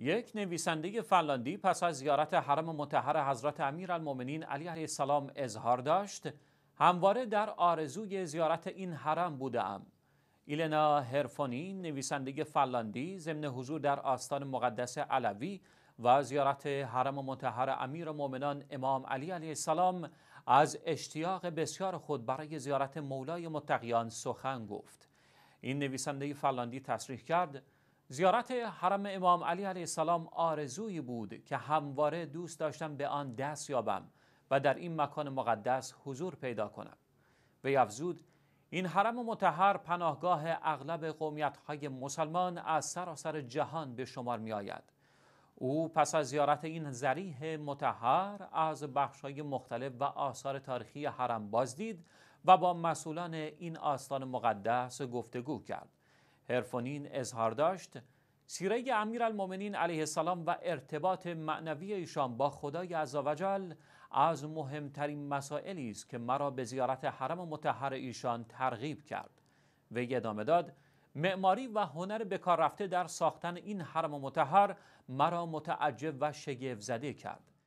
یک نویسنده فنلاندی پس از زیارت حرم متحر حضرت امیر علی علیه السلام اظهار داشت همواره در آرزوی زیارت این حرم بودم ایلنا هرفونی نویسنده فنلاندی ضمن حضور در آستان مقدس علوی و زیارت حرم متحر امیر مومنان امام علی علیه السلام از اشتیاق بسیار خود برای زیارت مولای متقیان سخن گفت این نویسنده فنلاندی تصریح کرد زیارت حرم امام علی علیه السلام آرزوی بود که همواره دوست داشتم به آن دست یابم و در این مکان مقدس حضور پیدا کنم وی افزود این حرم متحر پناهگاه اغلب قومیت های مسلمان از سراسر جهان به شمار می آید. او پس از زیارت این زریح متحر از بخش های مختلف و آثار تاریخی حرم بازدید و با مسئولان این آستان مقدس گفتگو کرد. هرفونین اظهار داشت سیره المومنین علیه السلام و ارتباط معنوی ایشان با خدای عزوجل از مهمترین مسائلی است که مرا به زیارت حرم متحر ایشان ترغیب کرد و ادامه داد معماری و هنر بکار رفته در ساختن این حرم متحر مرا متعجب و شگفت زده کرد